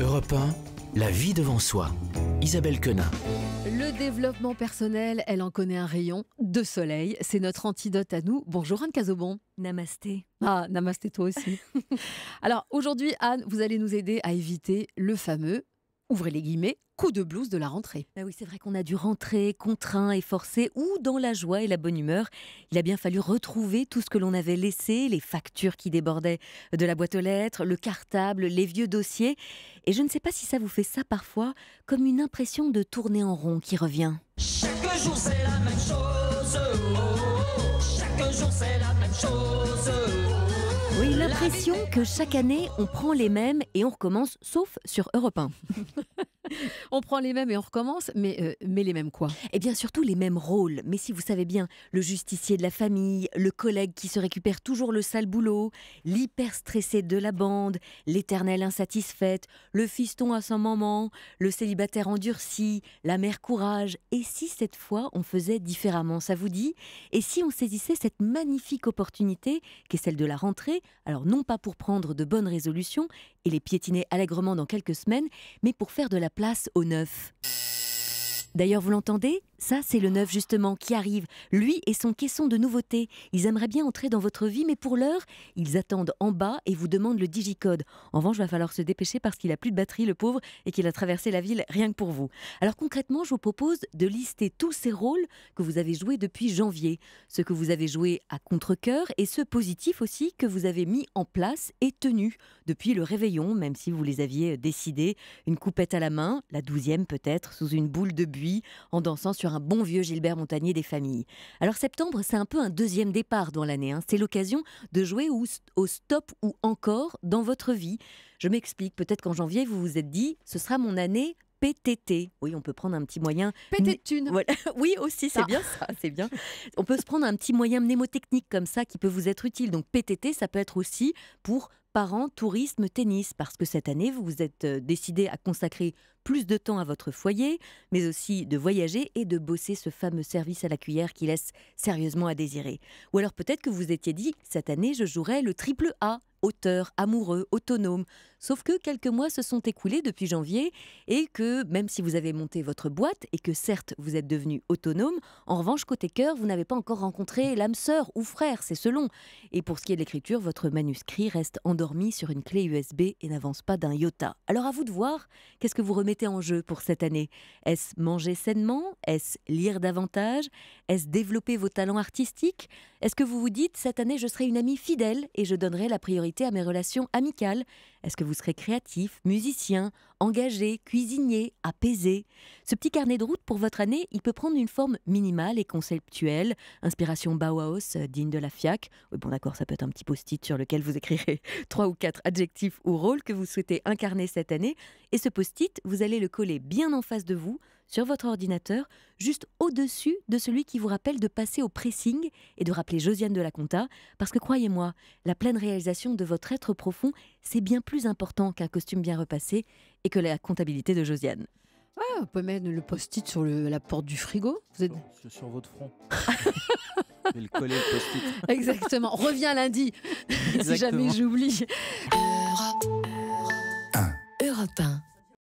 Europe 1, la vie devant soi. Isabelle Quenin. Le développement personnel, elle en connaît un rayon de soleil. C'est notre antidote à nous. Bonjour Anne Cazobon. Namasté. Ah, namasté toi aussi. Alors aujourd'hui, Anne, vous allez nous aider à éviter le fameux ouvrez les guillemets, coup de blouse de la rentrée. Ah oui, c'est vrai qu'on a dû rentrer contraint et forcé ou dans la joie et la bonne humeur. Il a bien fallu retrouver tout ce que l'on avait laissé, les factures qui débordaient de la boîte aux lettres, le cartable, les vieux dossiers. Et je ne sais pas si ça vous fait ça parfois, comme une impression de tourner en rond qui revient. Chaque jour c'est la même chose. Oh, oh, oh. Chaque jour c'est la même chose. Oui, l'impression que chaque année, on prend les mêmes et on recommence, sauf sur Europe 1. on prend les mêmes et on recommence, mais, euh, mais les mêmes quoi Et eh bien, surtout les mêmes rôles. Mais si vous savez bien, le justicier de la famille, le collègue qui se récupère toujours le sale boulot, l'hyper stressé de la bande, l'éternelle insatisfaite, le fiston à son moment, le célibataire endurci, la mère courage. Et si cette fois on faisait différemment, ça vous dit Et si on saisissait cette magnifique opportunité qui est celle de la rentrée, alors non pas pour prendre de bonnes résolutions et les piétiner allègrement dans quelques semaines, mais pour faire de la place au neuf. D'ailleurs, vous l'entendez ça, c'est le neuf justement qui arrive. Lui et son caisson de nouveautés. Ils aimeraient bien entrer dans votre vie, mais pour l'heure, ils attendent en bas et vous demandent le digicode. En revanche, va falloir se dépêcher parce qu'il a plus de batterie, le pauvre, et qu'il a traversé la ville rien que pour vous. Alors concrètement, je vous propose de lister tous ces rôles que vous avez joués depuis janvier, ce que vous avez joué à contre coeur et ce positif aussi que vous avez mis en place et tenu depuis le réveillon, même si vous les aviez décidés, une coupette à la main, la douzième peut-être, sous une boule de buis, en dansant sur un bon vieux Gilbert Montagnier des familles. Alors septembre, c'est un peu un deuxième départ dans l'année. Hein. C'est l'occasion de jouer au, stop ou encore dans votre vie. Je m'explique, peut-être qu'en janvier, vous vous êtes dit, ce sera mon année PTT. Oui, on peut prendre un petit moyen. PTT Oui, aussi, c'est bien ça, c'est bien. On peut se prendre un petit moyen mnémotechnique comme ça qui peut vous être utile. Donc PTT, ça peut être aussi pour parents, tourisme, tennis, parce que cette année, vous vous êtes euh, décidé à consacrer plus de temps à votre foyer, mais aussi de voyager et de bosser ce fameux service à la cuillère qui laisse sérieusement à désirer. Ou alors peut-être que vous étiez dit, cette année, je jouerai le triple A auteur, amoureux, autonome. Sauf que quelques mois se sont écoulés depuis janvier et que même si vous avez monté votre boîte et que certes vous êtes devenu autonome, en revanche côté cœur, vous n'avez pas encore rencontré l'âme sœur ou frère, c'est selon. Et pour ce qui est de l'écriture, votre manuscrit reste endormi sur une clé USB et n'avance pas d'un iota. Alors à vous de voir, qu'est-ce que vous remettez en jeu pour cette année Est-ce manger sainement Est-ce lire davantage Est-ce développer vos talents artistiques Est-ce que vous vous dites cette année je serai une amie fidèle et je donnerai la priorité à mes relations amicales Est-ce que vous serez créatif, musicien, engagé, cuisinier, apaisé Ce petit carnet de route pour votre année, il peut prendre une forme minimale et conceptuelle, inspiration Bauhaus, euh, digne de la FIAC. bon d'accord, ça peut être un petit post-it sur lequel vous écrirez trois ou quatre adjectifs ou rôles que vous souhaitez incarner cette année. Et ce post-it, vous allez le coller bien en face de vous sur votre ordinateur, juste au-dessus de celui qui vous rappelle de passer au pressing et de rappeler Josiane de la Conta, parce que croyez-moi, la pleine réalisation de votre être profond, c'est bien plus important qu'un costume bien repassé et que la comptabilité de Josiane. Ouais, on peut mettre le post-it sur la porte du frigo. Vous êtes... sur, votre front. post-it. Exactement. Reviens lundi, si jamais j'oublie. Europe 1.